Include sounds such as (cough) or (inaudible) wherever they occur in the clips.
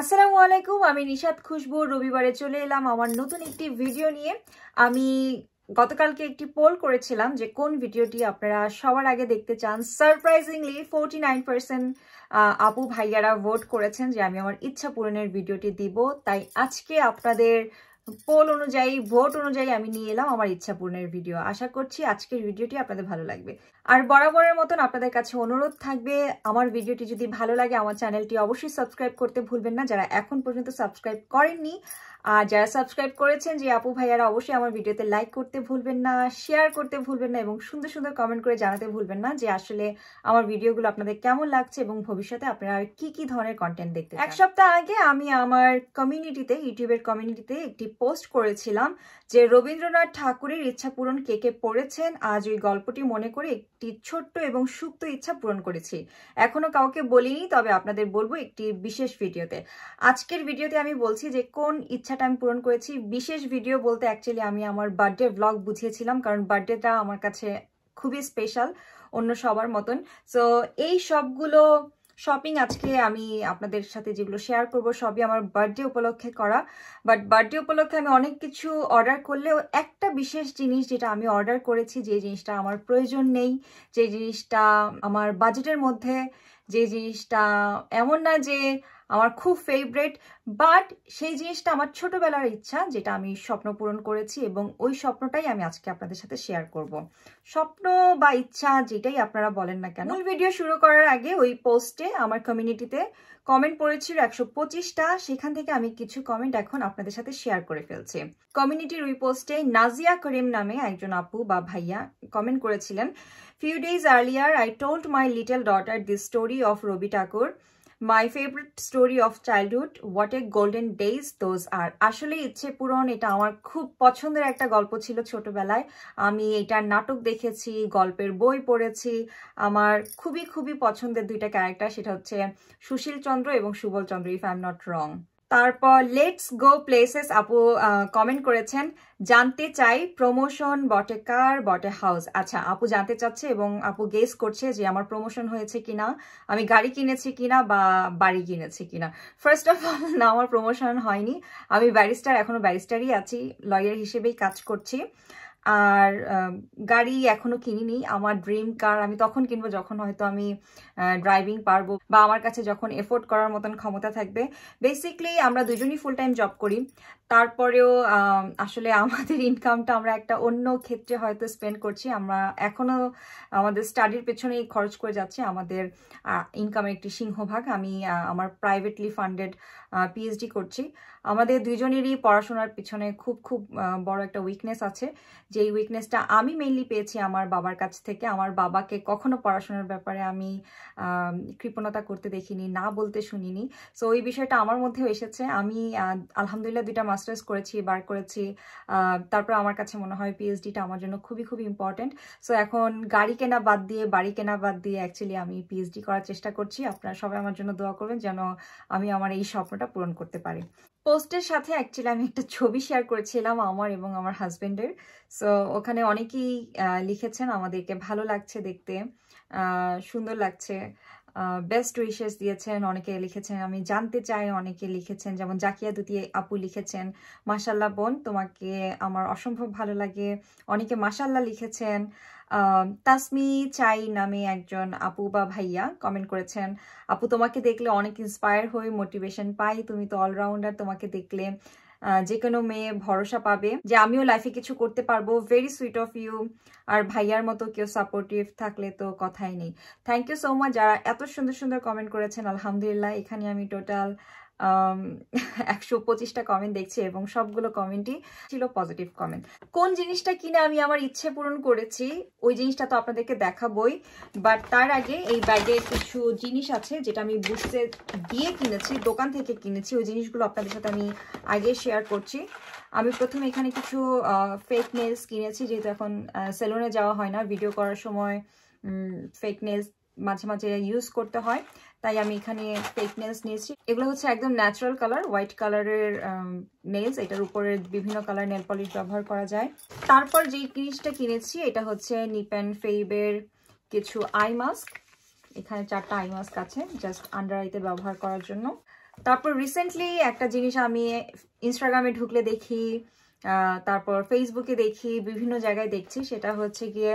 আসসালামু আলাইকুম আমি নিশাদ খুশবু রবিবারে চলে এলাম আমার নতুন একটি ভিডিও নিয়ে আমি গতকালকে একটি পোল করেছিলাম যে কোন ভিডিওটি আপনারা সবার আগে দেখতে চান সারপ্রাইজিংলি ফোরটি নাইন পার্সেন্ট আপু ভাইয়ারা ভোট করেছেন যে আমি আমার ইচ্ছা পূরণের ভিডিওটি দিব তাই আজকে আপনাদের পোল অনুযায়ী ভোট অনুযায়ী আমি নিয়ে এলাম আমার ইচ্ছা পূর্ণের ভিডিও আশা করছি আজকের ভিডিওটি আপনাদের ভালো লাগবে আর বরাবরের মতন আপনাদের কাছে অনুরোধ থাকবে আমার ভিডিওটি যদি ভালো লাগে আমার চ্যানেলটি অবশ্যই সাবস্ক্রাইব করতে ভুলবেন না যারা এখন পর্যন্ত সাবস্ক্রাইব করেননি আর যারা সাবস্ক্রাইব করেছেন যে আপু ভাইয়ারা অবশ্যই আমার ভিডিওতে লাইক করতে ভুলবেন না শেয়ার করতে ভুলবেন না এবং সুন্দর সুন্দর কমেন্ট করে জানাতে ভুলবেন না যে আসলে আমার ভিডিওগুলো আপনাদের কেমন লাগছে এবং ভবিষ্যতে আপনারা আর কি কি ধরনের কন্টেন্ট দেখতে এক সপ্তাহ আগে আমি আমার কমিউনিটিতে ইউটিউবের কমিউনিটিতে একটি পোস্ট করেছিলাম যে রবীন্দ্রনাথ ঠাকুরের ইচ্ছা পূরণ কে কে পড়েছেন আজ ওই গল্পটি মনে করে একটি ছোট্ট এবং সুপ্ত ইচ্ছা পূরণ করেছি এখনো কাউকে বলিনি তবে আপনাদের বলবো একটি বিশেষ ভিডিওতে আজকের ভিডিওতে আমি বলছি যে কোন ইচ্ছা ইচ্ছাটা আমি পূরণ করেছি বিশেষ ভিডিও বলতে অ্যাকচুয়ালি আমি আমার বার্থডে ব্লগ বুঝিয়েছিলাম কারণ বার্থডেটা আমার কাছে খুবই স্পেশাল অন্য সবার মতন সো এই সবগুলো শপিং আজকে আমি আপনাদের সাথে যেগুলো শেয়ার করব সবই আমার বার্থডে উপলক্ষে করা বাট বার্থডে উপলক্ষে আমি অনেক কিছু অর্ডার করলেও একটা বিশেষ জিনিস যেটা আমি অর্ডার করেছি যে জিনিসটা আমার প্রয়োজন নেই যে জিনিসটা আমার বাজেটের মধ্যে যে জিনিসটা এমন না যে আমার খুব ফেভারেট বাট সেই জিনিসটা আমার ছোটবেলার ইচ্ছা যেটা আমি স্বপ্ন পূরণ করেছি এবং ওই স্বপ্নটাই আমি আজকে আপনাদের সাথে শেয়ার করব। স্বপ্ন বা ইচ্ছা যেটাই আপনারা বলেন না কেন ভিডিও শুরু করার আগে ওই পোস্টে আমার কমিউনিটিতে কমেন্ট পড়েছিল একশো পঁচিশটা সেখান থেকে আমি কিছু কমেন্ট এখন আপনাদের সাথে শেয়ার করে ফেলছি কমিউনিটির ওই পোস্টে নাজিয়া করিম নামে একজন আপু বা ভাইয়া কমেন্ট করেছিলেন few days earlier I told my little daughter the story of Rabi Thakur my favourite story of childhood what a golden days those are আসলে ইচ্ছে পূরণ এটা আমার খুব পছন্দের একটা গল্প ছিল ছোটবেলায় আমি এটার নাটক দেখেছি গল্পের বই পড়েছি আমার খুবই খুবই পছন্দের দুইটা ক্যারেক্টার সেটা হচ্ছে সুশীল চন্দ্র এবং Subal Chandra if I am not wrong তারপর লেটস গো প্লেসেস আপু কমেন্ট করেছেন জানতে চাই প্রমোশন বটে কার বটে হাউস আচ্ছা আপু জানতে চাচ্ছে এবং আপু গেস করছে যে আমার প্রমোশন হয়েছে কিনা আমি গাড়ি কিনেছি কিনা বা বাড়ি কিনেছি কিনা ফার্স্ট অফ অল না আমার প্রমোশন হয়নি আমি ব্যারিস্টার এখনো ব্যারিস্টারই আছি লয়ার হিসেবেই কাজ করছি আর গাড়ি এখনো কিনিনি আমার ড্রিম কার আমি তখন কিনবো যখন হয়তো আমি ড্রাইভিং পারবো বা আমার কাছে যখন এফোর্ড করার মতন ক্ষমতা থাকবে বেসিকলি আমরা দুজনই ফুল টাইম জব করি তারপরেও আসলে আমাদের ইনকামটা আমরা একটা অন্য ক্ষেত্রে হয়তো স্পেন্ড করছি আমরা এখনও আমাদের স্টাডির পেছনেই খরচ করে যাচ্ছি আমাদের ইনকামের একটি সিংহভাগ আমি আমার প্রাইভেটলি ফান্ডেড পিএইচডি করছি আমাদের দুজনেরই পড়াশোনার পিছনে খুব খুব বড় একটা উইকনেস আছে যেই উইকনেসটা আমি মেইনলি পেয়েছি আমার বাবার কাছ থেকে আমার বাবাকে কখনো পড়াশোনার ব্যাপারে আমি কৃপণতা করতে দেখিনি না বলতে শুনিনি সো এই বিষয়টা আমার মধ্যেও এসেছে আমি আলহামদুলিল্লাহ দুইটা মাস্টার্স করেছি বার করেছি তারপর আমার কাছে মনে হয় পিএইচডিটা আমার জন্য খুবই খুব ইম্পর্ট্যান্ট সো এখন গাড়ি কেনা বাদ দিয়ে বাড়ি কেনা বাদ দিয়ে অ্যাকচুয়ালি আমি পিএইচডি করার চেষ্টা করছি আপনারা সবাই আমার জন্য দোয়া করবেন যেন আমি আমার এই স্বপ্নটা পূরণ করতে পারি পোস্টের সাথে অ্যাকচুয়ালি আমি একটা ছবি শেয়ার করেছিলাম আমার এবং আমার হাজব্যান্ডের সো ওখানে অনেকেই লিখেছেন আমাদেরকে ভালো লাগছে দেখতে সুন্দর লাগছে বেস্ট উইশেস দিয়েছেন অনেকে লিখেছেন আমি জানতে চাই অনেকে লিখেছেন যেমন জাকিয়া দুতি আপু লিখেছেন মাসাল্লাহ বোন তোমাকে আমার অসম্ভব ভালো লাগে অনেকে মাসাল্লাহ লিখেছেন তাসমি চাই নামে একজন আপু বা ভাইয়া কমেন্ট করেছেন আপু তোমাকে দেখলে অনেক ইন্সপায়ার হয়ে মোটিভেশন পাই তুমি তো অলরাউন্ডার তোমাকে দেখলে যে কোনো মেয়ে ভরসা পাবে যে আমিও লাইফে কিছু করতে পারবো ভেরি সুইট অফ ইউ আর ভাইয়ার মতো কেউ সাপোর্টিভ থাকলে তো কথাই নেই থ্যাংক ইউ সো মাচ যারা এত সুন্দর সুন্দর কমেন্ট করেছেন আলহামদুলিল্লাহ এখানে আমি টোটাল (laughs) একশো পঁচিশটা কমেন্ট দেখছি এবং সবগুলো কমেন্টই ছিল পজিটিভ কমেন্ট কোন জিনিসটা কিনে আমি আমার ইচ্ছে পূরণ করেছি ওই জিনিসটা তো আপনাদেরকে দেখাবই বাট তার আগে এই ব্যাগে কিছু জিনিস আছে যেটা আমি বুঝতে দিয়ে কিনেছি দোকান থেকে কিনেছি ওই জিনিসগুলো আপনাদের সাথে আমি আগে শেয়ার করছি আমি প্রথমে এখানে কিছু ফেক নেলস কিনেছি যেহেতু এখন সেলুনে যাওয়া হয় না ভিডিও করার সময় ফেক নেলস মাঝে মাঝে ইউজ করতে হয় তাই আমি এখানে ফেক নেলস নিয়েছি এগুলো হচ্ছে একদম ন্যাচারাল কালার হোয়াইট কালারের নেলস এটার উপরে বিভিন্ন কালার নেল পলিশ ব্যবহার করা যায় তারপর যে জিনিসটা কিনেছি এটা হচ্ছে নিপ অ্যান্ড ফেইবের কিছু আই মাস্ক এখানে চারটা আই মাস্ক আছে জাস্ট আন্ডার আইতে ব্যবহার করার জন্য তারপর রিসেন্টলি একটা জিনিস আমি ইনস্টাগ্রামে ঢুকলে দেখি তারপর ফেসবুকে দেখি বিভিন্ন জায়গায় দেখছি সেটা হচ্ছে গিয়ে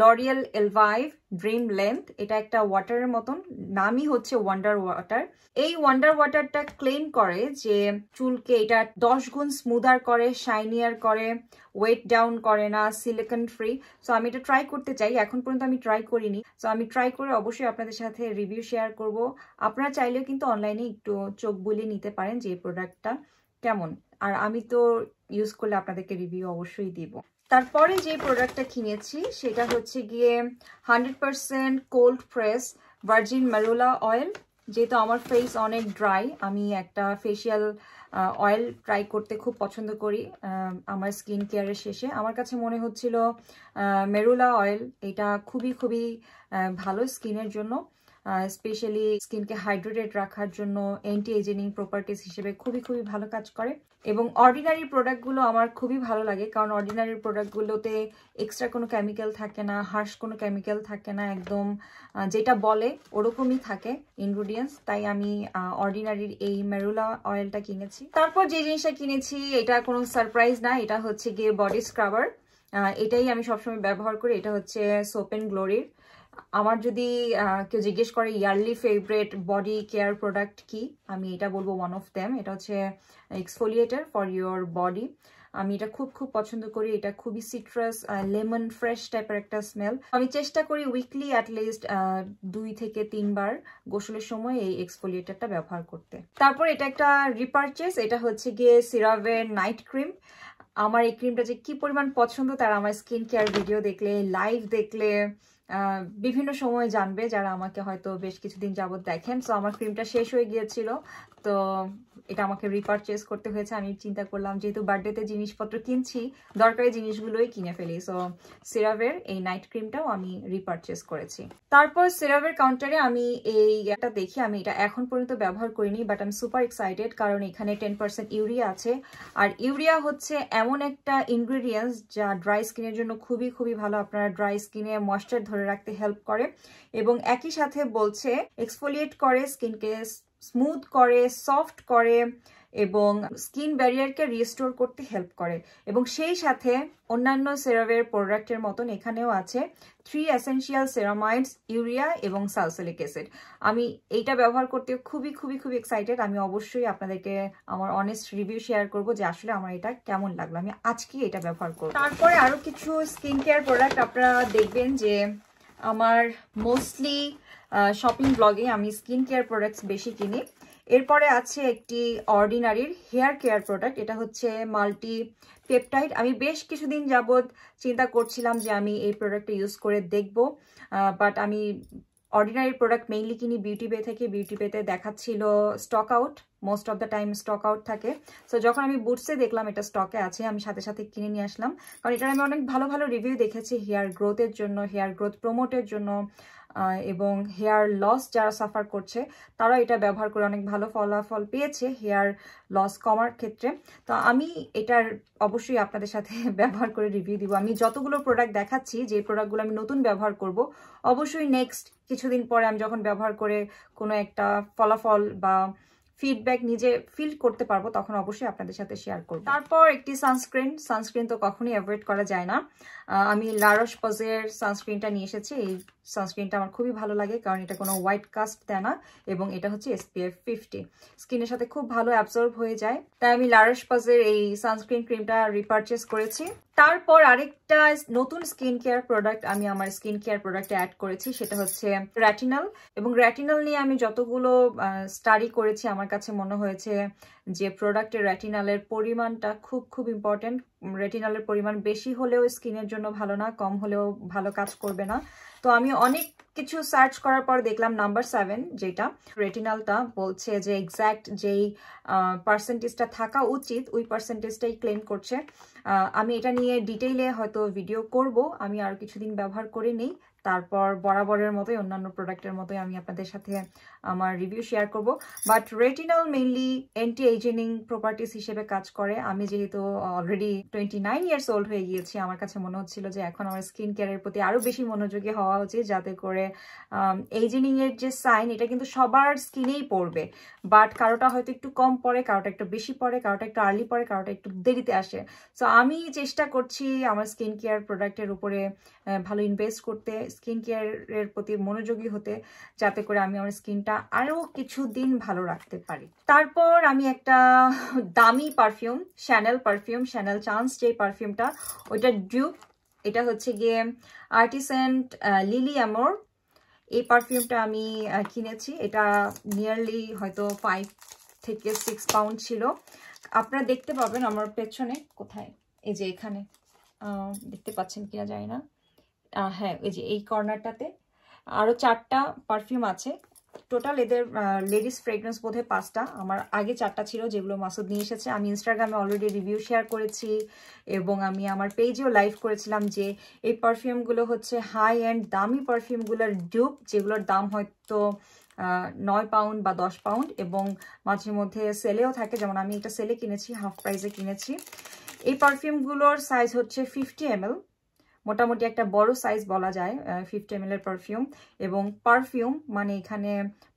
লরিয়াল এলভাইভ ড্রিম লেন্থ এটা একটা ওয়াটারের মতন নামই হচ্ছে ওয়ান্ডার ওয়াটার এই ওয়ান্ডার ওয়াটারটা ক্লেম করে যে চুলকে এটা দশ গুণ স্মুদার করে শাইনিয়ার করে ওয়েট ডাউন করে না সিলিকন ফ্রি সো আমি এটা ট্রাই করতে চাই এখন পর্যন্ত আমি ট্রাই করিনি সো আমি ট্রাই করে অবশ্যই আপনাদের সাথে রিভিউ শেয়ার করব আপনারা চাইলেও কিন্তু অনলাইনে একটু চোখ বুলিয়ে নিতে পারেন যে প্রোডাক্টটা কেমন আর আমি তো ইউজ করলে আপনাদেরকে রিভিউ অবশ্যই দিব তারপরে যে প্রোডাক্টটা কিনেছি সেটা হচ্ছে গিয়ে hundred percent cold press virgin marula oil যেহেতু আমার ফেস অনেক ড্রাই আমি একটা ফেসিয়াল অয়েল ট্রাই করতে খুব পছন্দ করি আমার স্কিন কেয়ারের শেষে আমার কাছে মনে হচ্ছিল মেরুলা অয়েল এটা খুবই খুবই ভালো স্কিনের জন্য স্পেশালি স্কিনকে হাইড্রেটেড রাখার জন্য অ্যান্টি এজেনিং প্রপার্টিস হিসেবে খুবই খুবই ভালো কাজ করে এবং অর্ডিনারি প্রোডাক্টগুলো আমার খুবই ভালো লাগে কারণ অর্ডিনারি প্রোডাক্টগুলোতে এক্সট্রা কোনো কেমিক্যাল থাকে না হার্শ কোনো কেমিক্যাল থাকে না একদম যেটা বলে ওরকমই থাকে ইনগ্রিডিয়েন্টস তাই আমি অর্ডিনারির এই মেরুলা অয়েলটা কিনেছি তারপর যে জিনিসটা কিনেছি এটা কোনো সারপ্রাইজ না এটা হচ্ছে গিয়ে বডি স্ক্রাবার এটাই আমি সবসময় ব্যবহার করি এটা হচ্ছে সোপেন গ্লোরির আমার যদি কেউ জিজ্ঞেস করে yearly favourite body care product কি আমি এটা বলবো ওয়ান অফ দ্যাম এটা হচ্ছে এক্সফোলিয়েটার ফর ইয়োর বডি আমি এটা খুব খুব পছন্দ করি এটা খুবই সিট্রাস লেমন ফ্রেশ টাইপের একটা স্মেল আমি চেষ্টা করি উইকলি অ্যাটলিস্ট দুই থেকে তিনবার গোসলের সময় এই এক্সফোলিয়েটারটা ব্যবহার করতে তারপর এটা একটা রিপারচেস এটা হচ্ছে গিয়ে সিরাভের নাইট ক্রিম আমার এই ক্রিমটা যে কি পরিমাণ পছন্দ তার আমার স্কিন কেয়ার ভিডিও দেখলে লাইভ দেখলে বিভিন্ন সময় জানবে যারা আমাকে হয়তো বেশ কিছুদিন যাবৎ দেখেন সো আমার ক্রিমটা শেষ হয়ে গিয়েছিল তো এটা আমাকে রিপারচেস করতে হয়েছে আমি চিন্তা করলাম যেহেতু বার্থডেতে জিনিসপত্র কিনছি দরকারি জিনিসগুলোই কিনে ফেলি সো সিরাভের এই নাইট ক্রিমটাও আমি রিপারচেস করেছি তারপর সিরাভের কাউন্টারে আমি এই এটা দেখি আমি এটা এখন পর্যন্ত ব্যবহার করিনি বাট আমি সুপার এক্সাইটেড কারণ এখানে টেন পার্সেন্ট ইউরিয়া আছে আর ইউরিয়া হচ্ছে এমন একটা ইনগ্রিডিয়েন্টস যা ড্রাই স্কিনের জন্য খুবই খুবই ভালো আপনারা ড্রাই স্কিনে ময়শ্চার ধরে ধরে রাখতে হেল্প করে এবং একই সাথে বলছে এক্সফোলিয়েট করে স্কিনকে স্মুথ করে সফট করে এবং স্কিন ব্যারিয়ারকে রিস্টোর করতে হেল্প করে এবং সেই সাথে অন্যান্য সেরামের প্রোডাক্টের মতন এখানেও আছে থ্রি অ্যাসেন্সিয়াল সেরামাইডস ইউরিয়া এবং সালসেলিক অ্যাসিড আমি এইটা ব্যবহার করতে খুবই খুবই খুবই এক্সাইটেড আমি অবশ্যই আপনাদেরকে আমার অনেস্ট রিভিউ শেয়ার করব যে আসলে আমার এটা কেমন লাগলো আমি আজকেই এটা ব্যবহার করব তারপরে আরও কিছু স্কিন কেয়ার প্রোডাক্ট আপনারা দেখবেন যে আমার মোস্টলি শপিং ব্লগে আমি স্কিন কেয়ার প্রোডাক্টস বেশি কিনি এরপরে আছে একটি অর্ডিনারির হেয়ার কেয়ার প্রোডাক্ট এটা হচ্ছে মাল্টি পেপটাইড আমি বেশ কিছুদিন যাবৎ চিন্তা করছিলাম যে আমি এই প্রোডাক্টটা ইউজ করে দেখব বাট আমি অর্ডিনারি প্রোডাক্ট মেইনলি কিনি বিউটি পে থেকে বিউটি পেতে দেখাচ্ছিল stock out most of the time stock out থাকে সো যখন আমি বুটসে দেখলাম এটা স্টকে আছে আমি সাথে সাথে কিনে নিয়ে আসলাম কারণ এটার আমি অনেক ভালো ভালো রিভিউ দেখেছি হেয়ার গ্রোথের জন্য হেয়ার গ্রোথ প্রমোটের জন্য এবং হেয়ার লস যারা সাফার করছে তারা এটা ব্যবহার করে অনেক ভালো ফলাফল পেয়েছে হেয়ার লস কমার ক্ষেত্রে তো আমি এটার অবশ্যই আপনাদের সাথে (laughs) ব্যবহার করে রিভিউ দিব আমি যতগুলো প্রোডাক্ট দেখাচ্ছি যে প্রোডাক্টগুলো আমি নতুন ব্যবহার করব অবশ্যই নেক্সট কিছুদিন পরে আমি যখন ব্যবহার করে কোনো একটা ফলাফল বা ফিডব্যাক নিজে ফিল করতে পারবো তখন অবশ্যই আপনাদের সাথে শেয়ার করবো তারপর একটি সানস্ক্রিন সানস্ক্রিন তো কখনোই অ্যাভয়েড করা যায় না আমি লারস পজের সানস্ক্রিনটা নিয়ে এসেছি এই সানস্ক্রিনটা আমার খুবই ভালো লাগে কারণ এটা কোনো হোয়াইট কাস্ট দেয় না এবং এটা হচ্ছে এসপিএফ ফিফটি স্কিনের সাথে খুব ভালো অ্যাবজর্ব হয়ে যায় তাই আমি লারস পাজের এই সানস্ক্রিন ক্রিমটা রিপার্চেস করেছি তারপর আরেকটা নতুন স্কিন কেয়ার প্রোডাক্ট আমি আমার স্কিন কেয়ার প্রোডাক্টে অ্যাড করেছি সেটা হচ্ছে র্যাটিনাল এবং র্যাটিনাল নিয়ে আমি যতগুলো স্টাডি করেছি আমার কাছে মনে হয়েছে যে প্রোডাক্টে রেটিনালের পরিমাণটা খুব খুব ইম্পর্টেন্ট রেটিনালের পরিমাণ বেশি হলেও স্কিনের জন্য ভালো না কম হলেও ভালো কাজ করবে না তো আমি অনেক কিছু সার্চ করার পর দেখলাম নাম্বার সেভেন যেটা রেটিনালটা বলছে যে এক্স্যাক্ট যেই পার্সেন্টেজটা থাকা উচিত ওই পার্সেন্টেজটাই ক্লেম করছে আমি এটা নিয়ে ডিটেইলে হয়তো ভিডিও করব আমি আর কিছুদিন ব্যবহার করে নিই তারপর বরাবরের মতোই অন্যান্য প্রোডাক্টের মতোই আমি আপনাদের সাথে আমার রিভিউ শেয়ার করব but retinal mainly anti ageing properties হিসেবে কাজ করে আমি যেহেতু already twenty nine years old হয়ে গিয়েছি আমার কাছে মনে হচ্ছিল যে এখন আমার স্কিন কেয়ারের প্রতি আরও বেশি মনোযোগী হওয়া উচিত যাতে করে এজিনিংয়ের যে সাইন এটা কিন্তু সবার স্কিনেই পড়বে বাট কারোটা হয়তো একটু কম পড়ে কারোটা একটু বেশি পড়ে কারোটা একটু আর্লি পড়ে কারোটা একটু দেরিতে আসে সো আমি চেষ্টা করছি আমার স্কিন কেয়ার প্রোডাক্টের উপরে ভালো ইনভেস্ট করতে স্কিন কেয়ারের প্রতি মনোযোগী হতে যাতে করে আমি আমার স্কিনটা আরও কিছুদিন ভালো রাখতে পারি তারপর আমি একটা দামি perfume Chanel perfume Chanel Chance যে পারফিউমটা ওইটা ডিউপ এটা হচ্ছে গিয়ে আর্টিসেন্ট লিলি অ্যামোর এই পারফিউমটা আমি কিনেছি এটা নিয়ারলি হয়তো ফাইভ থেকে সিক্স পাউন্ড ছিল আপনারা দেখতে পাবেন আমার পেছনে কোথায় এই যে এখানে দেখতে পাচ্ছেন কিনা যায় না হ্যাঁ এই যে এই কর্নারটাতে আরও চারটা পারফিউম আছে টোটাল এদের লেডিস বোধ বোধহয় পাঁচটা আমার আগে চারটা ছিল যেগুলো মাসুদ নিয়ে এসেছে আমি ইনস্টাগ্রামে অলরেডি রিভিউ শেয়ার করেছি এবং আমি আমার পেজেও লাইভ করেছিলাম যে এই পারফিউমগুলো হচ্ছে হাই অ্যান্ড দামি পারফিউমগুলোর ডুপ যেগুলোর দাম হয়তো নয় পাউন্ড বা দশ পাউন্ড এবং মাঝে মধ্যে সেলেও থাকে যেমন আমি এটা সেলে কিনেছি হাফ প্রাইসে কিনেছি এই পারফিউমগুলোর সাইজ হচ্ছে ফিফটি এম মোটামুটি একটা বড় সাইজ বলা যায় ফিফটি এম পারফিউম এবং পারফিউম মানে এখানে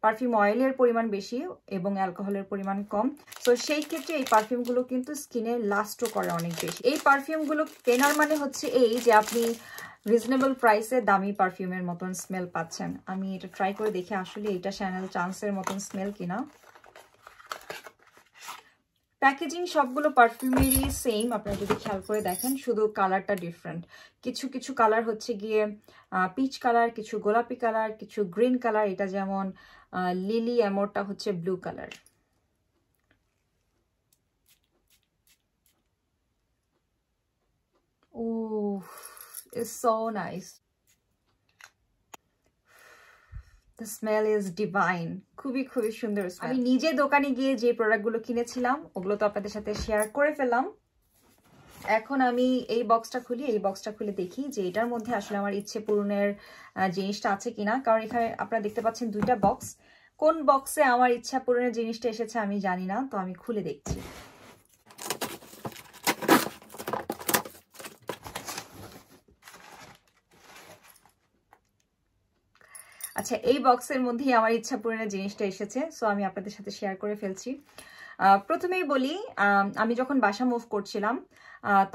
পারফিউম অয়েলের পরিমাণ বেশি এবং অ্যালকোহলের পরিমাণ কম তো সেই ক্ষেত্রে এই পারফিউমগুলো কিন্তু স্কিনে লাস্টও করে অনেক বেশি এই পারফিউমগুলো কেনার মানে হচ্ছে এই যে আপনি রিজনেবল প্রাইসে দামি পারফিউমের মতন স্মেল পাচ্ছেন আমি এটা ট্রাই করে দেখি আসলে এটা শ্যানেল চান্সের মতন স্মেল কিনা প্যাকেজিং সবগুলো পারফিউমেরই সেম আপনারা যদি খেয়াল করে দেখেন শুধু কালারটা ডিফারেন্ট কিছু কিছু কালার হচ্ছে গিয়ে পিচ কালার কিছু গোলাপি কালার কিছু গ্রিন কালার এটা যেমন লিলি অ্যামোরটা হচ্ছে ব্লু কালার ও is so nice the smell is divine খুবই খুবই সুন্দর আমি নিজে দোকানে গিয়ে যে প্রোডাক্টগুলো কিনেছিলাম ওগুলো তো আপনাদের সাথে শেয়ার করে ফেলাম এখন আমি এই বক্সটা খুলি এই বক্সটা খুলে দেখি যে এটার মধ্যে আসলে আমার ইচ্ছে পূরণের জিনিসটা আছে কিনা কারণ এখানে আপনারা দেখতে পাচ্ছেন দুইটা বক্স কোন বক্সে আমার ইচ্ছা পূরণের জিনিসটা এসেছে আমি জানি না তো আমি খুলে দেখছি আচ্ছা এই বক্সের মধ্যেই আমার ইচ্ছা পূরণের জিনিসটা এসেছে সো আমি আপনাদের সাথে শেয়ার করে ফেলছি প্রথমেই বলি আমি যখন বাসা মুভ করছিলাম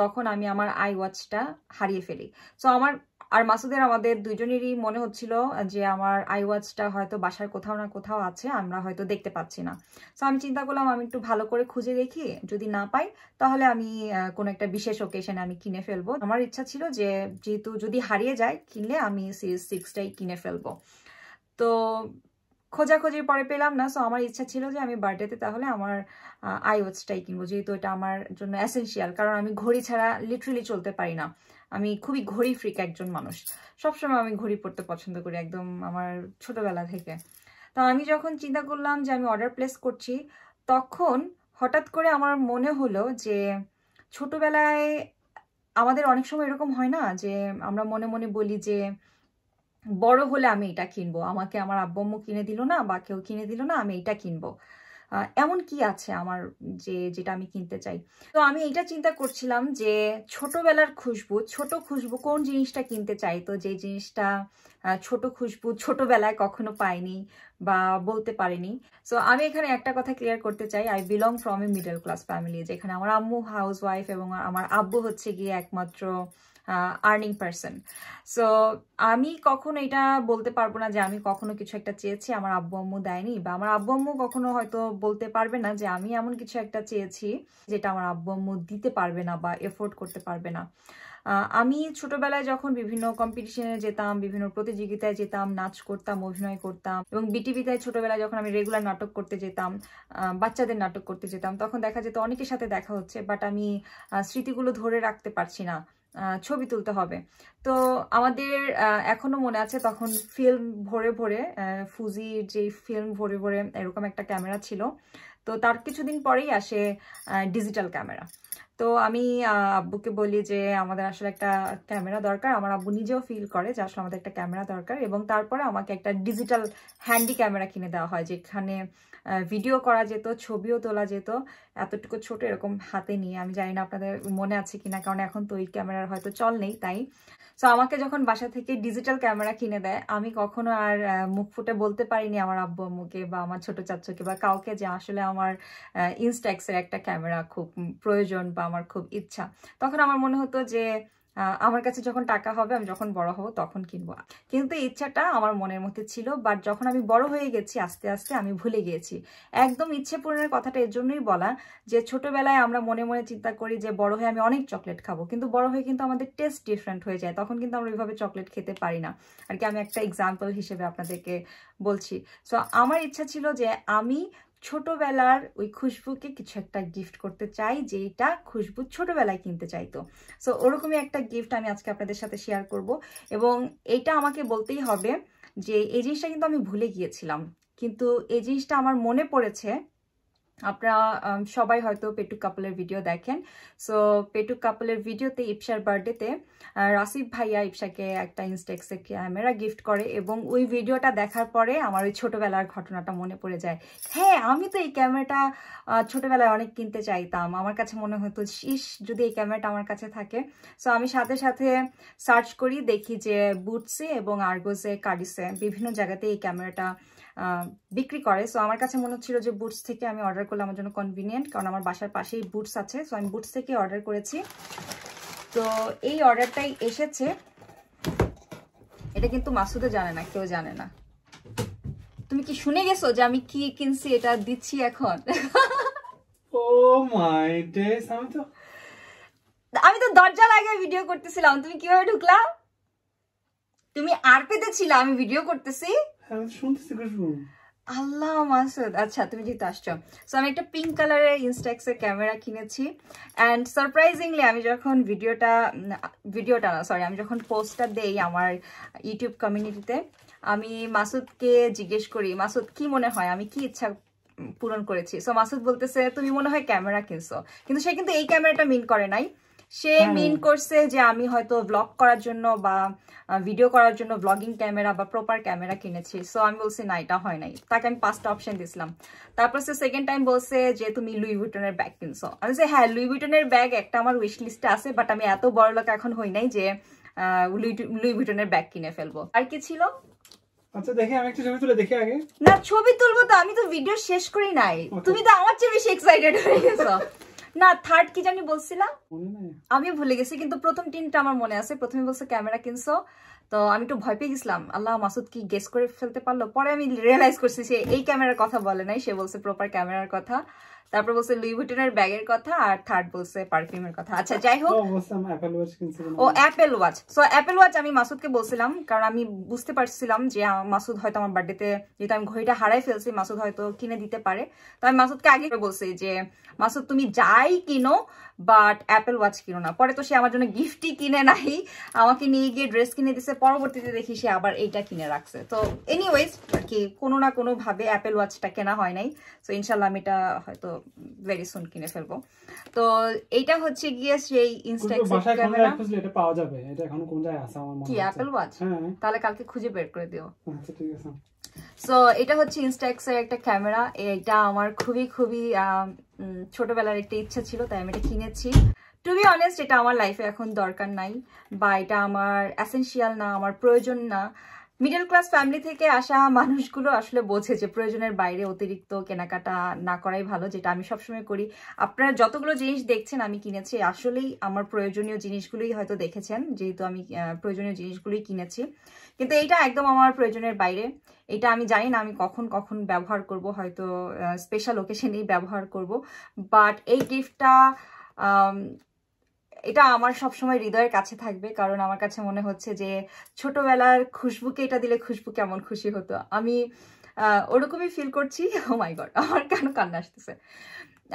তখন আমি আমার আই ওয়াচটা হারিয়ে ফেলি সো আমার আর মাসুদের আমাদের দুজনেরই মনে হচ্ছিল যে আমার আই ওয়াচটা হয়তো বাসার কোথাও না কোথাও আছে আমরা হয়তো দেখতে পাচ্ছি না সো আমি চিন্তা করলাম আমি একটু ভালো করে খুঁজে দেখি যদি না পাই তাহলে আমি কোনো একটা বিশেষ ওকেশনে আমি কিনে ফেলবো আমার ইচ্ছা ছিল যে যেহেতু যদি হারিয়ে যায় কিনলে আমি সিরিজ সিক্সটাই কিনে ফেলবো তো খোঁজাখোঁজির পরে পেলাম না সো আমার ইচ্ছা ছিল যে আমি বার্থডেতে তাহলে আমার আইওয়াচটাই কিনবো যেহেতু এটা আমার জন্য অ্যাসেন্সিয়াল কারণ আমি ঘড়ি ছাড়া লিটারেলি চলতে পারি না আমি খুবই ঘড়ি ফ্রিক একজন মানুষ সবসময় আমি ঘড়ি পরতে পছন্দ করি একদম আমার ছোটবেলা থেকে তা আমি যখন চিন্তা করলাম যে আমি অর্ডার প্লেস করছি তখন হঠাৎ করে আমার মনে হলো যে ছোটবেলায় আমাদের অনেক সময় এরকম হয় না যে আমরা মনে মনে বলি যে বড় হলে আমি এটা কিনবো আমাকে আমার আব্বম্ম কিনে দিল না বা কেউ কিনে দিল না আমি এটা কিনবো এমন কি আছে আমার যে যেটা আমি কিনতে চাই তো আমি এটা চিন্তা করছিলাম যে ছোটবেলার খুশবু ছোট খুশবু কোন জিনিসটা কিনতে চাই তো যে জিনিসটা ছোট খুশবু ছোটবেলায় কখনো পাইনি বা বলতে পারিনি সো আমি এখানে একটা কথা ক্লিয়ার করতে চাই I belong from a middle class family যেখানে আমার আম্মু হাউস ওয়াইফ এবং আমার আব্বু হচ্ছে গিয়ে একমাত্র আর্নিং পারসন সো আমি কখনো এটা বলতে পারবো না যে আমি কখনো কিছু একটা চেয়েছি আমার আব্বু আম্মু দেয়নি বা আমার আব্বু আম্মু কখনো হয়তো বলতে পারবে না যে আমি এমন কিছু একটা চেয়েছি যেটা আমার আব্বু আম্মু দিতে পারবে না বা এফোর্ড করতে পারবে না আমি ছোটবেলায় যখন বিভিন্ন কম্পিটিশনে যেতাম বিভিন্ন প্রতিযোগিতায় যেতাম নাচ করতাম অভিনয় করতাম এবং বিটিভিতে ছোটবেলায় যখন আমি রেগুলার নাটক করতে যেতাম বাচ্চাদের নাটক করতে যেতাম তখন দেখা যেত অনেকের সাথে দেখা হচ্ছে বাট আমি স্মৃতিগুলো ধরে রাখতে পারছি না ছবি তুলতে হবে তো আমাদের এখনো মনে আছে তখন ফিল্ম ভরে ভরে ফুজির যে ফিল্ম ভরে ভরে এরকম একটা ক্যামেরা ছিল তো তার কিছুদিন পরেই আসে ডিজিটাল ক্যামেরা তো আমি আব্বুকে বলি যে আমাদের আসলে একটা ক্যামেরা দরকার আমার আব্বু নিজেও ফিল করে যে আসলে আমাদের একটা ক্যামেরা দরকার এবং তারপরে আমাকে একটা ডিজিটাল হ্যান্ডি ক্যামেরা কিনে দেওয়া হয় যেখানে ভিডিও করা যেত ছবিও তোলা যেত এতটুকু ছোট এরকম হাতে নিয়ে আমি জানি না আপনাদের মনে আছে কিনা কারণ এখন তো ওই ক্যামেরার হয়তো চল নেই তাই সো আমাকে যখন বাসা থেকে ডিজিটাল ক্যামেরা কিনে দেয় আমি কখনো আর মুখ ফুটে বলতে পারিনি আমার আব্বু আম্মুকে বা আমার ছোট চাচ্চুকে বা কাউকে যে আসলে আমার ইনস্ট্যাক্সের একটা ক্যামেরা খুব প্রয়োজন বা আমার খুব ইচ্ছা তখন আমার মনে হতো যে আমার কাছে যখন টাকা হবে আমি যখন বড় হব তখন কিনবো কিন্তু ইচ্ছাটা আমার মনের মধ্যে ছিল বাট যখন আমি বড় হয়ে গেছি আস্তে আস্তে আমি ভুলে গিয়েছি একদম ইচ্ছে পূরণের কথাটা এর জন্যই বলা যে ছোটবেলায় আমরা মনে মনে চিন্তা করি যে বড় হয়ে আমি অনেক চকলেট খাবো কিন্তু বড় হয়ে কিন্তু আমাদের টেস্ট ডিফারেন্ট হয়ে যায় তখন কিন্তু আমরা ওইভাবে চকলেট খেতে পারি না আর কি আমি একটা এক্সাম্পল হিসেবে আপনাদেরকে বলছি সো আমার ইচ্ছা ছিল যে আমি ছোটবেলার ওই খুশবুকে কিছু একটা গিফট করতে চাই এটা খুশবু ছোটবেলায় কিনতে চাইতো সো ওরকমই একটা গিফট আমি আজকে আপনাদের সাথে শেয়ার করব এবং এটা আমাকে বলতেই হবে যে এই জিনিসটা কিন্তু আমি ভুলে গিয়েছিলাম কিন্তু এই জিনিসটা আমার মনে পড়েছে আপনারা সবাই হয়তো পেটু কাপলের ভিডিও দেখেন সো পেটু কাপলের ভিডিওতে ইপসার বার্থডেতে রাসিফ ভাইয়া ইপসাকে একটা ইনস্টেক্সে ক্যামেরা গিফট করে এবং ওই ভিডিওটা দেখার পরে আমার ওই ছোটোবেলার ঘটনাটা মনে পড়ে যায় হ্যাঁ আমি তো এই ক্যামেরাটা ছোটোবেলায় অনেক কিনতে চাইতাম আমার কাছে মনে হতো শীষ যদি এই ক্যামেরাটা আমার কাছে থাকে সো আমি সাথে সাথে সার্চ করি দেখি যে বুটসে এবং আর্গোসে কারিসে বিভিন্ন জায়গাতে এই ক্যামেরাটা বিক্রি করে সো আমার কাছে মনে হচ্ছিল যে বুটস থেকে আমি অর্ডার করলে আমার জন্য কনভিনিয়েন্ট কারণ আমার বাসার পাশেই বুটস আছে সো আমি বুটস থেকে অর্ডার করেছি তো এই অর্ডারটাই এসেছে এটা কিন্তু মাসুদে জানে না কেউ জানে না তুমি কি শুনে গেছো যে আমি কি কিনছি এটা দিচ্ছি এখন ও মাই ডেস আমি তো আমি তো দরজা লাগিয়ে ভিডিও করতেছিলাম তুমি কিভাবে ঢুকলা তুমি আর পেতে আমি ভিডিও করতেছি শুনতেছি আল্লাহ মাসুদ আচ্ছা তুমি যেহেতু আসছো সো আমি একটা পিঙ্ক কালারের ইনস্ট্যাক্সের ক্যামেরা কিনেছি অ্যান্ড সারপ্রাইজিংলি আমি যখন ভিডিওটা ভিডিওটা না সরি আমি যখন পোস্টটা দেই আমার ইউটিউব কমিউনিটিতে আমি মাসুদকে জিজ্ঞেস করি মাসুদ কি মনে হয় আমি কি ইচ্ছা পূরণ করেছি সো মাসুদ বলতেছে তুমি মনে হয় ক্যামেরা কিনছো কিন্তু সে কিন্তু এই ক্যামেরাটা মিন করে নাই সে মিন হ্যাঁ। করছে যে আমি হয়তো ব্লগ করার জন্য বা ভিডিও করার জন্য ব্লগিং ক্যামেরা বা প্রপার ক্যামেরা কিনেছি সো আমি বলছি না এটা হয় নাই তাকে আমি পাঁচটা অপশন দিয়েছিলাম তারপর সে সেকেন্ড টাইম বলছে যে তুমি লুই বুটনের ব্যাগ কিনছো আমি বলছি হ্যাঁ লুই বুটনের ব্যাগ একটা আমার উইশ লিস্টে আছে বাট আমি এত বড় লোক এখন হই নাই যে লুই বুটনের ব্যাগ কিনে ফেলবো আর কি ছিল আচ্ছা দেখে আমি একটা ছবি তুলে আগে না ছবি তুলবো তো আমি তো ভিডিও শেষ করি নাই তুমি তো আমার চেয়ে বেশি এক্সাইটেড হয়ে গেছো না থার্ড কি জানি বলছিলাম আমি ভুলে গেছি কিন্তু প্রথম তিনটা আমার মনে আছে প্রথমে বলছে ক্যামেরা কিনছো তো আমি একটু ভয় পেয়ে গেছিলাম আল্লাহ মাসুদ কি গেস করে ফেলতে পারলো পরে আমি রিয়েলাইজ করছি সে এই ক্যামেরার কথা বলে নাই সে বলছে প্রপার ক্যামেরার কথা তারপর বলছে লুই ভুটনের ব্যাগের কথা আর থার্ড বলছে পারফিউমের কথা আচ্ছা যাই হোক oh Apple watch so Apple watch আমি মাসুদকে বলছিলাম কারণ আমি বুঝতে পারছিলাম যে মাসুদ হয়তো আমার বার্থডেতে যেহেতু আমি ঘড়িটা হারাই ফেলছি মাসুদ হয়তো কিনে দিতে পারে তো আমি মাসুদকে আগে বলছি যে মাসুদ তুমি যাই কিনো বাট অ্যাপেল ওয়াচ কিনো না পরে তো সে আমার জন্য গিফটই কিনে নাই আমাকে নিয়ে গিয়ে ড্রেস কিনে দিছে পরবর্তীতে দেখি সে আবার এইটা কিনে রাখছে তো এনিওয়েজ আর কি কোনো না কোনোভাবে অ্যাপেল ওয়াচটা কেনা হয় নাই সো ইনশাল্লাহ আমি এটা হয়তো ভেরি সুন কিনে ফেলবো তো এইটা হচ্ছে গিয়ে সেই ইনস্টা ক্যামেরা এটা পাওয়া যাবে এটা এখন কোন জায়গায় আছে আমার মনে কি অ্যাপেল ওয়াচ তাহলে কালকে খুঁজে বের করে দিও আচ্ছা ঠিক আছে সো এটা হচ্ছে ইনস্টাক্সের একটা ক্যামেরা এটা আমার খুবই খুবই ছোটবেলার একটা ইচ্ছা ছিল তাই আমি এটা কিনেছি টু বি অনেস্ট এটা আমার লাইফে এখন দরকার নাই বা এটা আমার অ্যাসেন্সিয়াল না আমার প্রয়োজন না মিডল ক্লাস ফ্যামিলি থেকে আসা মানুষগুলো আসলে বোঝে যে প্রয়োজনের বাইরে অতিরিক্ত কেনাকাটা না করাই ভালো যেটা আমি সবসময় করি আপনারা যতগুলো জিনিস দেখছেন আমি কিনেছি আসলেই আমার প্রয়োজনীয় জিনিসগুলোই হয়তো দেখেছেন যেহেতু আমি প্রয়োজনীয় জিনিসগুলোই কিনেছি কিন্তু এইটা একদম আমার প্রয়োজনের বাইরে এটা আমি জানি না আমি কখন কখন ব্যবহার করব হয়তো স্পেশাল ওকেশনেই ব্যবহার করব বাট এই গিফটটা এটা আমার সবসময় হৃদয়ের কাছে থাকবে কারণ আমার কাছে মনে হচ্ছে যে ছোটবেলার খুশবুকে এটা দিলে খুশবু কেমন খুশি হতো আমি ওরকমই ফিল করছি ও মাই গড আমার কেন কান্না আসতেছে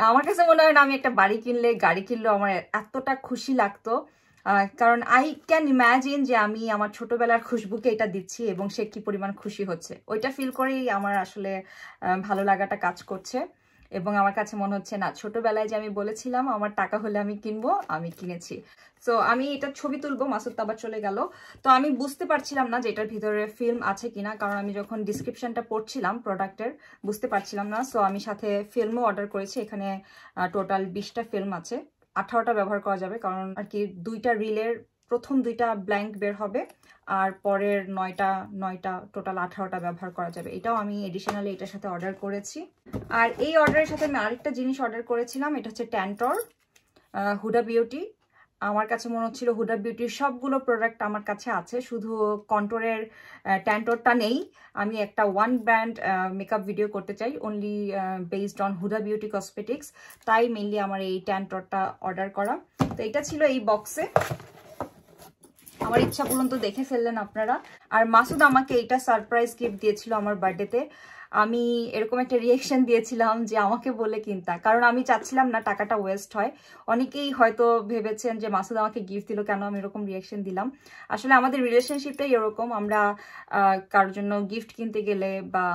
আমার কাছে মনে হয় না আমি একটা বাড়ি কিনলে গাড়ি কিনলে আমার এতটা খুশি লাগতো কারণ আই ক্যান ইম্যাজিন যে আমি আমার ছোটবেলার খুশবুকে এটা দিচ্ছি এবং সে কি পরিমাণ খুশি হচ্ছে ওইটা ফিল করেই আমার আসলে ভালো লাগাটা কাজ করছে এবং আমার কাছে মনে হচ্ছে না ছোটবেলায় যে আমি বলেছিলাম আমার টাকা হলে আমি কিনবো আমি কিনেছি সো আমি এটা ছবি তুলবো মাসুদ তাবার চলে গেল তো আমি বুঝতে পারছিলাম না যে এটার ভিতরে ফিল্ম আছে কিনা কারণ আমি যখন ডিসক্রিপশনটা পড়ছিলাম প্রোডাক্টের বুঝতে পারছিলাম না সো আমি সাথে ফিল্মও অর্ডার করেছি এখানে টোটাল বিশটা ফিল্ম আছে আঠারোটা ব্যবহার করা যাবে কারণ আর কি দুইটা রিলের প্রথম দুইটা ব্ল্যাঙ্ক বের হবে আর পরের নয়টা নয়টা টোটাল আঠারোটা ব্যবহার করা যাবে এটাও আমি এডিশনালি এটার সাথে অর্ডার করেছি আর এই অর্ডারের সাথে আমি আরেকটা জিনিস অর্ডার করেছিলাম এটা হচ্ছে ট্যান্টর হুডা বিউটি আমার কাছে মনে হচ্ছিল হুডা বিউটির সবগুলো প্রোডাক্ট আমার কাছে আছে শুধু কন্টোরের ট্যান্টরটা নেই আমি একটা ওয়ান ব্র্যান্ড মেকআপ ভিডিও করতে চাই only based on Huda Beauty cosmetics তাই মেনলি আমার এই ট্যান্টরটা অর্ডার করা তো এটা ছিল এই বক্সে আমার ইচ্ছা পূরণ তো দেখে ফেললেন আপনারা আর মাসুদ আমাকে এটা সারপ্রাইজ গিফট দিয়েছিল আমার বার্থডেতে আমি এরকম একটা রিয়েকশন দিয়েছিলাম যে আমাকে বলে কিনতা কারণ আমি চাচ্ছিলাম না টাকাটা ওয়েস্ট হয় অনেকেই হয়তো ভেবেছেন যে মাসুদ আমাকে গিফট দিল কেন আমি এরকম রিয়েকশন দিলাম আসলে আমাদের রিলেশনশিপটাই এরকম আমরা কারোর জন্য গিফট কিনতে গেলে বা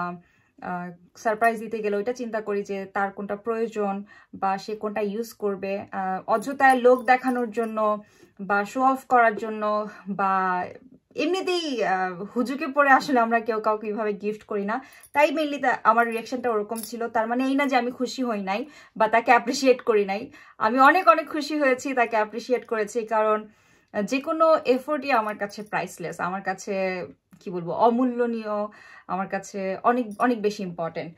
সারপ্রাইজ দিতে গেলে ওইটা চিন্তা করি যে তার কোনটা প্রয়োজন বা সে কোনটা ইউজ করবে অযথায় লোক দেখানোর জন্য বা শো অফ করার জন্য বা এমনিতেই হুজুকে পরে আসলে আমরা কেউ কাউকে এইভাবে গিফট করি না তাই মেনলি আমার রিয়াকশনটা ওরকম ছিল তার মানে এই না যে আমি খুশি হই নাই বা তাকে অ্যাপ্রিসিয়েট করি নাই আমি অনেক অনেক খুশি হয়েছি তাকে অ্যাপ্রিসিয়েট করেছি কারণ যে কোনো এফোর্টই আমার কাছে প্রাইসলেস আমার কাছে কি বলবো অমূল্যনীয় আমার কাছে অনেক অনেক বেশি ইম্পর্টেন্ট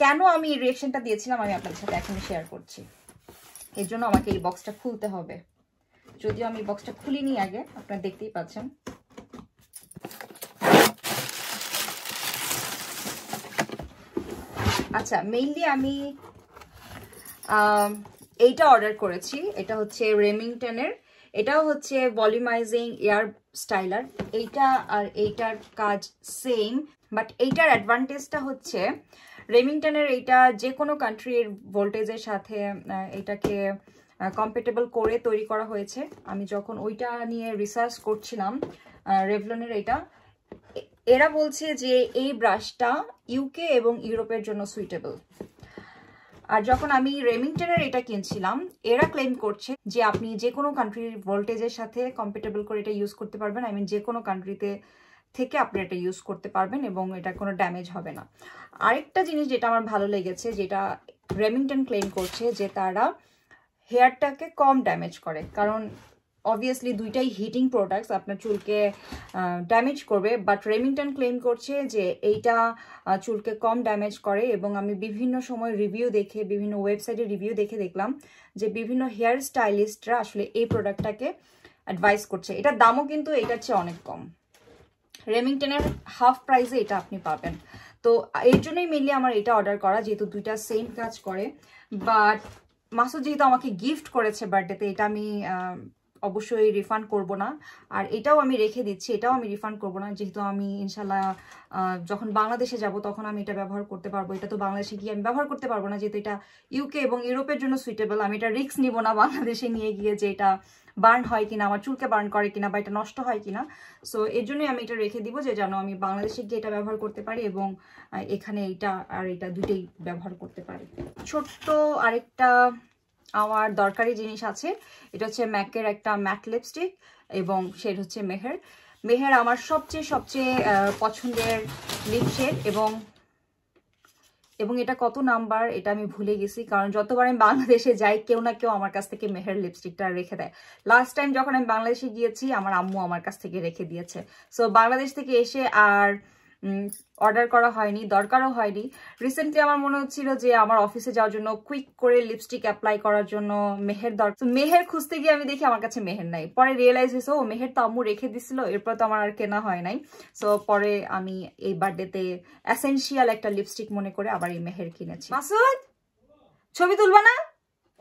কেন আমি এই রিয়েকশনটা দিয়েছিলাম আমি আপনাদের সাথে এখনই শেয়ার করছি এর জন্য আমাকে এই বক্সটা খুলতে হবে যদিও আমি বক্সটা খুলিনি আগে আপনারা দেখতেই পাচ্ছেন আচ্ছা মেইনলি আমি এইটা অর্ডার করেছি এটা হচ্ছে রেমিংটনের এটাও হচ্ছে ভলিউমাইজিং এয়ার স্টাইলার এইটা আর এইটার কাজ সেম বাট এইটার অ্যাডভান্টেজটা হচ্ছে রেমিংটনের এইটা যে কোনো কান্ট্রির ভোল্টেজের সাথে এটাকে কম্পেটেবল করে তৈরি করা হয়েছে আমি যখন ওইটা নিয়ে রিসার্চ করছিলাম রেভলনের এটা এরা বলছে যে এই ব্রাশটা ইউকে এবং ইউরোপের জন্য সুইটেবল আর যখন আমি রেমিংটনের এটা কিনছিলাম এরা ক্লেম করছে যে আপনি যে কোনো কান্ট্রির ভোল্টেজের সাথে কম্পিটেবল করে এটা ইউজ করতে পারবেন আই মিন যে কোনো কান্ট্রিতে থেকে আপনি এটা ইউজ করতে পারবেন এবং এটা কোনো ড্যামেজ হবে না আরেকটা জিনিস যেটা আমার ভালো লেগেছে যেটা রেমিংটন ক্লেম করছে যে তারা হেয়ারটাকে কম ড্যামেজ করে কারণ অবভিয়াসলি দুইটাই হিটিং প্রোডাক্টস আপনার চুলকে ড্যামেজ করবে বাট রেমিংটন ক্লেম করছে যে এইটা চুলকে কম ড্যামেজ করে এবং আমি বিভিন্ন সময় রিভিউ দেখে বিভিন্ন ওয়েবসাইটে রিভিউ দেখে দেখলাম যে বিভিন্ন হেয়ার স্টাইলিস্টরা আসলে এই প্রোডাক্টটাকে অ্যাডভাইস করছে এটার দামও কিন্তু এটার চেয়ে অনেক কম রেমিংটনের হাফ প্রাইসে এটা আপনি পাবেন তো এর জন্যই মেনলি আমার এটা অর্ডার করা যেহেতু দুইটা সেম কাজ করে বাট মাসুদ যেহেতু আমাকে গিফট করেছে বার্থডেতে এটা আমি অবশ্যই রিফান্ড করব না আর এটাও আমি রেখে দিচ্ছি এটাও আমি রিফান্ড করব না যেহেতু আমি ইনশাল্লাহ যখন বাংলাদেশে যাব তখন আমি এটা ব্যবহার করতে পারবো এটা তো বাংলাদেশে গিয়ে আমি ব্যবহার করতে পারবো না যেহেতু এটা ইউকে এবং ইউরোপের জন্য সুইটেবল আমি এটা রিক্স নিব না বাংলাদেশে নিয়ে গিয়ে যে এটা বার্ন হয় কিনা আমার চুলকে বার্ন করে কিনা বা এটা নষ্ট হয় কিনা সো এর জন্যই আমি এটা রেখে দিব যে যেন আমি বাংলাদেশে গিয়ে এটা ব্যবহার করতে পারি এবং এখানে এটা আর এটা দুটেই ব্যবহার করতে পারি ছোট্ট আরেকটা আমার দরকারি জিনিস আছে এটা হচ্ছে ম্যাকের একটা ম্যাট লিপস্টিক এবং শেড হচ্ছে মেহের মেহের আমার সবচেয়ে সবচেয়ে পছন্দের শেড এবং এবং এটা কত নাম্বার এটা আমি ভুলে গেছি কারণ যতবার আমি বাংলাদেশে যাই কেউ না কেউ আমার কাছ থেকে মেহের লিপস্টিকটা রেখে দেয় লাস্ট টাইম যখন আমি বাংলাদেশে গিয়েছি আমার আম্মু আমার কাছ থেকে রেখে দিয়েছে সো বাংলাদেশ থেকে এসে আর অর্ডার করা হয়নি দরকারও হয়নি রিসেন্টলি আমার মনে হচ্ছিল যে আমার অফিসে যাওয়ার জন্য কুইক করে লিপস্টিক অ্যাপ্লাই করার জন্য মেহের দরকার মেহের খুঁজতে গিয়ে আমি দেখি আমার কাছে মেহের নাই পরে রিয়েলাইজ হয়েছে ও মেহের তো আম্মু রেখে দিছিল এরপর তো আমার আর কেনা হয় নাই সো পরে আমি এই বার্থডেতে অ্যাসেন্সিয়াল একটা লিপস্টিক মনে করে আবার এই মেহের কিনেছি মাসুদ ছবি তুলবা না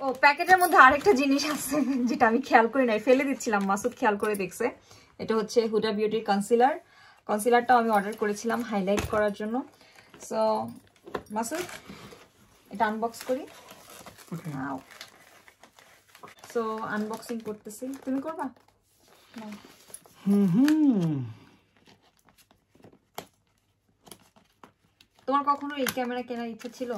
ও প্যাকেটের মধ্যে আরেকটা জিনিস আছে যেটা আমি খেয়াল করি নাই ফেলে দিচ্ছিলাম মাসুদ খেয়াল করে দেখছে এটা হচ্ছে হুডা বিউটির কনসিলার কনসিলারটা আমি অর্ডার করেছিলাম হাইলাইট করার জন্য সো মাসুদ এটা আনবক্স করি সো আনবক্সিং করতেছি তুমি করবা তোমার কখনো এই ক্যামেরা কেনার ইচ্ছা ছিল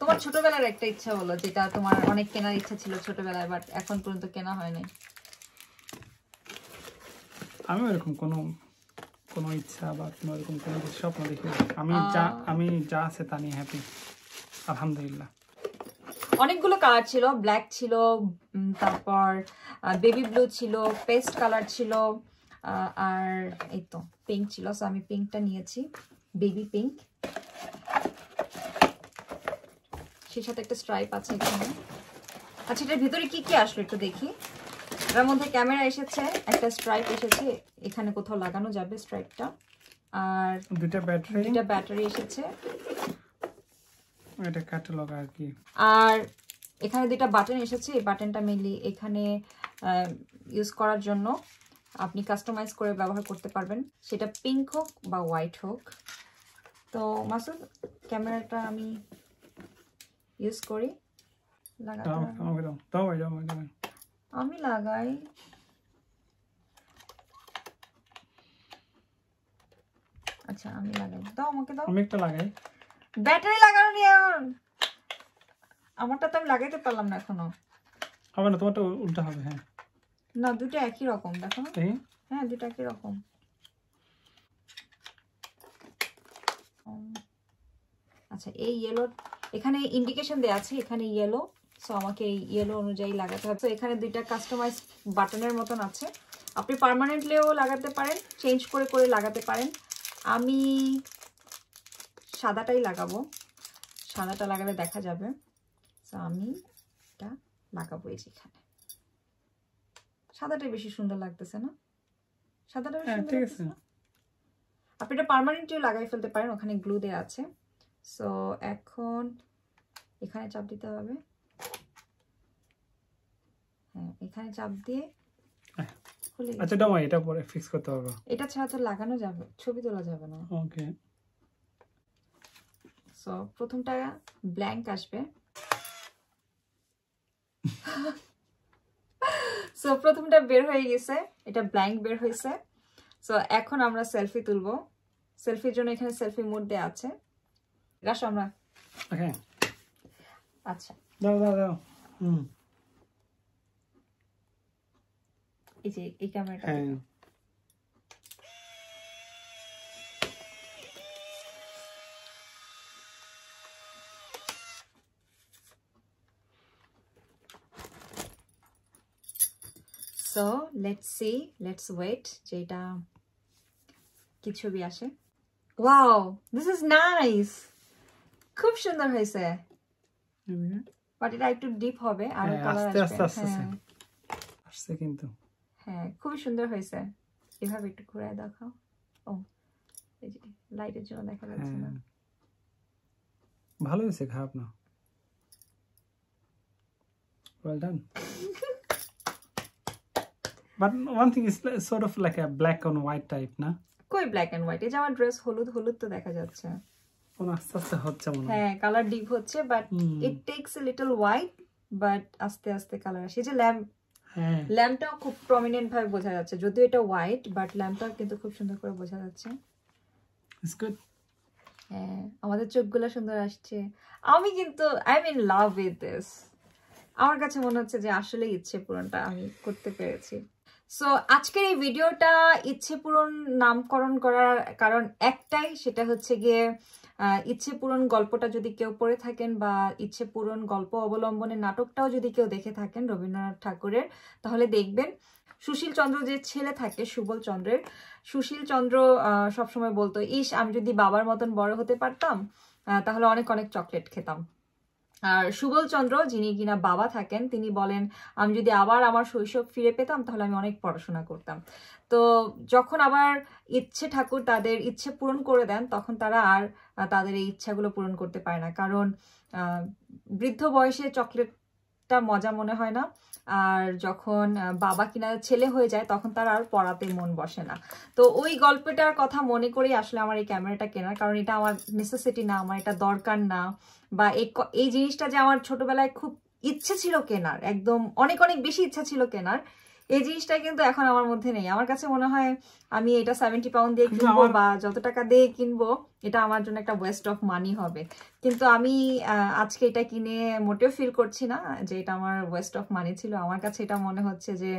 তোমার ছোটবেলার একটা ইচ্ছা হলো যেটা তোমার অনেক কেনার ইচ্ছা ছিল ছোটবেলায় বাট এখন পর্যন্ত কেনা হয়নি আমি এরকম কোনো কোনো ইচ্ছা বা কোনো এরকম কোনো কিছু স্বপ্ন দেখি আমি যা আমি যা আছে তা নিয়ে হ্যাপি আলহামদুলিল্লাহ অনেকগুলো কালার ছিল ব্ল্যাক ছিল তারপর বেবি ব্লু ছিল পেস্ট কালার ছিল আর এই তো পিঙ্ক ছিল সো আমি পিঙ্কটা নিয়েছি বেবি পিঙ্ক সেই সাথে একটা স্ট্রাইপ আছে এখানে আচ্ছা এটার ভিতরে কি কি আসলো একটু দেখি এটার মধ্যে ক্যামেরা এসেছে একটা স্ট্রাইপ এসেছে এখানে কোথাও লাগানো যাবে স্ট্রাইপটা আর দুটো ব্যাটারি দুটো ব্যাটারি এসেছে এটা ক্যাটালগ আর কি আর এখানে দুটো বাটন এসেছে এই বাটনটা মেনলি এখানে ইউজ করার জন্য আপনি কাস্টমাইজ করে ব্যবহার করতে পারবেন সেটা পিঙ্ক হোক বা হোয়াইট হোক তো মাসুদ ক্যামেরাটা আমি ইউজ করি লাগাতে আমি লাগাই আচ্ছা আমি লাগাই দাও আমাকে দাও আমি একটা লাগাই ব্যাটারি লাগানো নিয়ে আমারটা তো আমি লাগাইতে পারলাম না এখনো হবে না তোমারটা উল্টা হবে হ্যাঁ না দুটো একই রকম দেখো হ্যাঁ দুটো একই রকম আচ্ছা এই ইয়েলো এখানে ইন্ডিকেশন দেওয়া আছে এখানে ইয়েলো সো আমাকে এই ইয়েলো অনুযায়ী লাগাতে হবে তো এখানে দুইটা কাস্টমাইজ বাটনের মতন আছে আপনি পারমানেন্টলিও লাগাতে পারেন চেঞ্জ করে করে লাগাতে পারেন আমি সাদাটাই লাগাবো সাদাটা লাগালে দেখা যাবে তো আমি এটা লাগাবো এই যেখানে সাদাটাই বেশি সুন্দর লাগতেছে না সাদাটা হ্যাঁ, ঠিক আছে আপনি এটা পারমানেন্টলিও লাগাই ফেলতে পারেন ওখানে গ্লু দেওয়া আছে সো এখন এখানে চাপ দিতে হবে হ্যাঁ, এখানে চাপ দিয়ে হ্যাঁ। খুলে আচ্ছা দাও এটা পরে ফিক্স করতে হবে এটা ছাড়া তো লাগানো যাবে ছবি তোলা যাবে না ওকে সো প্রথমটা ব্ল্যাঙ্ক আসবে সো প্রথমটা বের হয়ে গেছে এটা ব্ল্যাঙ্ক বের হয়েছে সো এখন আমরা সেলফি তুলবো সেলফির জন্য এখানে সেলফি মোড দেওয়া আছে রাস আমরা আচ্ছা দাও দাও দাও হুম এই যে এই ক্যামেরাটা so let's see let's wait যেটা কি ছবি আসে ওয়াও দিস ইজ নাইস খুব সুন্দর হয়েছে বাট হ্যাঁ। এটা একটু ডিপ হবে আর হ্যাঁ, আস্তে আস্তে আস্তে হ্যাঁ। আসছে কিন্তু হ্যাঁ খুবই সুন্দর হয়েছে এভাবে একটু ঘুরায় দেখাও ও এই যে লাইটের জন্য দেখা যাচ্ছে না হ্যাঁ। ভালো হয়েছে খারাপ না well done (laughs) but one thing is sort of like a black on white type না কই ব্ল্যাক এন্ড হোয়াইট এই যে আমার ড্রেস হলুদ হলুদ তো দেখা যাচ্ছে কোন আস্তে আস্তে হচ্ছে মনে হ্যাঁ কালার ডিপ হচ্ছে but it takes a little while but আস্তে আস্তে কালার আসে যে ল্যাম্প ল্যাম্পটাও খুব প্রমিনেন্ট ভাবে বোঝা যাচ্ছে যদিও এটা হোয়াইট বাট ল্যাম্পটাও কিন্তু খুব সুন্দর করে বোঝা যাচ্ছে হ্যাঁ আমাদের চোখগুলো সুন্দর আসছে আমি কিন্তু I mean love with this আমার কাছে মনে হচ্ছে যে আসলে ইচ্ছে পূরণটা আমি করতে পেরেছি সো আজকের এই ভিডিওটা ইচ্ছে পূরণ নামকরণ করার কারণ একটাই সেটা হচ্ছে গিয়ে ইচ্ছে পূরণ গল্পটা যদি কেউ পড়ে থাকেন বা ইচ্ছে পূরণ গল্প অবলম্বনে নাটকটাও যদি কেউ দেখে থাকেন রবীন্দ্রনাথ ঠাকুরের তাহলে দেখবেন সুশীল চন্দ্র যে ছেলে থাকে সুবল চন্দ্রের সুশীল চন্দ্র সবসময় বলতো ইস আমি যদি বাবার মতন বড় হতে পারতাম তাহলে অনেক অনেক চকলেট খেতাম আর সুবল চন্দ্র যিনি কিনা বাবা থাকেন তিনি বলেন আমি যদি আবার আমার শৈশব ফিরে পেতাম তাহলে আমি অনেক পড়াশোনা করতাম তো যখন আবার ইচ্ছে ঠাকুর তাদের ইচ্ছে পূরণ করে দেন তখন তারা আর তাদের এই ইচ্ছাগুলো পূরণ করতে পারে না কারণ বৃদ্ধ বয়সে চকলেট টা মজা মনে হয় না আর যখন বাবা কিনা ছেলে হয়ে যায় তখন তার আর পড়াতে মন বসে না তো ওই গল্পটার কথা মনে করেই আসলে আমার এই ক্যামেরাটা কেনার কারণ এটা আমার নেসেসিটি না আমার এটা দরকার না বা এই জিনিসটা যে আমার ছোটবেলায় খুব ইচ্ছে ছিল কেনার একদম অনেক অনেক বেশি ইচ্ছা ছিল কেনার এই জিনিসটা কিন্তু এখন আমার মধ্যে নেই আমার কাছে মনে হয় আমি এটা সেভেন্টি পাউন্ড দিয়ে কিনবো বা যত টাকা দিয়ে কিনবো এটা আমার জন্য একটা ওয়েস্ট অফ মানি হবে কিন্তু আমি আজকে এটা কিনে মোটেও ফিল করছি না যে এটা আমার ওয়েস্ট অফ মানি ছিল আমার কাছে এটা মনে হচ্ছে যে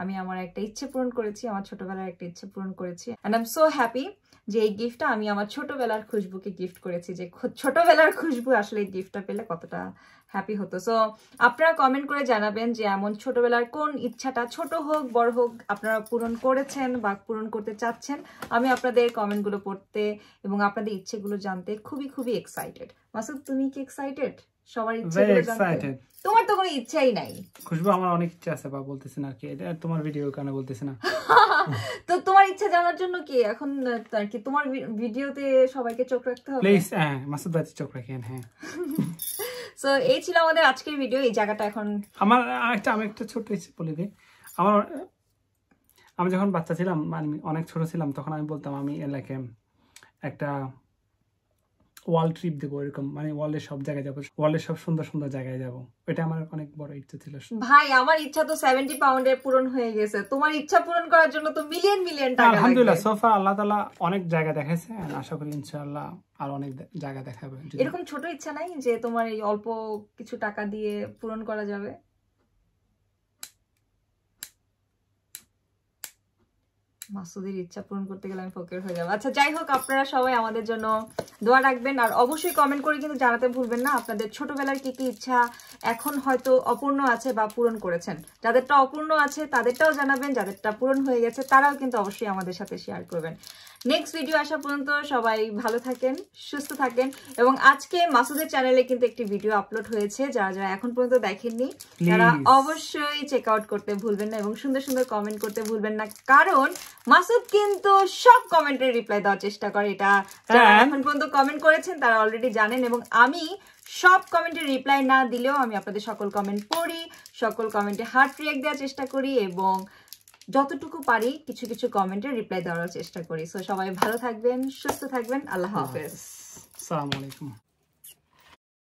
আমি আমার একটা ইচ্ছে পূরণ করেছি আমার ছোটবেলার একটা ইচ্ছে পূরণ করেছি and I am so happy যে এই গিফটটা আমি আমার ছোটবেলার খুশবুকে গিফট করেছি যে ছোটবেলার খুশবু আসলে এই গিফটটা পেলে কতটা হ্যাপি হতো সো আপনারা কমেন্ট করে জানাবেন যে এমন ছোটবেলার কোন ইচ্ছাটা ছোট হোক বড় হোক আপনারা পূরণ করেছেন বা পূরণ করতে চাচ্ছেন আমি আপনাদের কমেন্টগুলো পড়তে এবং আপনাদের ইচ্ছেগুলো জানতে খুবই খুবই এক্সাইটেড মাসুদ তুমি কি এক্সাইটেড সবার ইচ্ছেগুলো জানতে তোমার তো কোনো ইচ্ছাই নাই খুশবু আমার অনেক ইচ্ছা আছে বা বলতেছেন আর কি এটা তোমার ভিডিও কেন বলতেছে না (laughs) তো তোমার ইচ্ছা জানার জন্য কি এখন আর কি তোমার ভিডিওতে সবাইকে চোখ রাখতে হবে প্লিজ হ্যাঁ মাসুদ ভাই চোখ রাখেন হ্যাঁ (laughs) সো এই ছিল আমাদের আজকের ভিডিও এই জায়গাটা এখন আমার একটা আমি একটা ছোট্ট বলে দিই আমার আমি যখন বাচ্চা ছিলাম আমি মানে অনেক ছোট ছিলাম তখন আমি বলতাম আমি এলাকায় একটা ওয়ার্ল্ড ট্রিপ দেবো এরকম মানে ওয়ার্ল্ডের সব জায়গায় যাবো ওয়ার্ল্ডের সব সুন্দর সুন্দর জায়গায় যাবো এটা আমার অনেক বড় ইচ্ছা ছিল ভাই আমার ইচ্ছা তো সেভেন্টি পাউন্ডের পূরণ হয়ে গেছে তোমার ইচ্ছা পূরণ করার জন্য তো মিলিয়ন মিলিয়ন টাকা আলহামদুলিল্লাহ সোফা আল্লাহ তালা অনেক জায়গা দেখাইছে আশা করি ইনশাআল্লাহ আর অনেক জায়গা দেখাবে এরকম ছোট ইচ্ছা নাই যে তোমার এই অল্প কিছু টাকা দিয়ে পূরণ করা যাবে মাসুদের ইচ্ছা পূরণ করতে গেলে আমি ফকির হয়ে যাবো আচ্ছা যাই হোক আপনারা সবাই আমাদের জন্য দোয়া রাখবেন আর অবশ্যই কমেন্ট করে কিন্তু জানাতে ভুলবেন না আপনাদের ছোটবেলার কি কি ইচ্ছা এখন হয়তো অপূর্ণ আছে বা পূরণ করেছেন যাদেরটা অপূর্ণ আছে তাদেরটাও জানাবেন যাদেরটা পূরণ হয়ে গেছে তারাও কিন্তু অবশ্যই আমাদের সাথে শেয়ার করবেন নেক্সট ভিডিও আসা পর্যন্ত সবাই ভালো থাকেন সুস্থ থাকেন এবং আজকে মাসুদের চ্যানেলে কিন্তু একটি ভিডিও আপলোড হয়েছে যারা যারা এখন পর্যন্ত দেখেননি তারা অবশ্যই চেক আউট করতে ভুলবেন না এবং সুন্দর সুন্দর কমেন্ট করতে ভুলবেন না কারণ মাসুদ কিন্তু সব কমেন্টের রিপ্লাই দেওয়ার চেষ্টা করে এটা এখন পর্যন্ত কমেন্ট করেছেন তারা অলরেডি জানেন এবং আমি সব কমেন্টের রিপ্লাই না দিলেও আমি আপনাদের সকল কমেন্ট পড়ি সকল কমেন্টে হার্ট রিয়াক্ট দেওয়ার চেষ্টা করি এবং যতটুকু পারি কিছু কিছু কমেন্টের রিপ্লাই দেওয়ার চেষ্টা করি সো সবাই ভালো থাকবেন সুস্থ থাকবেন আল্লাহ হাফেজ আসসালামু আলাইকুম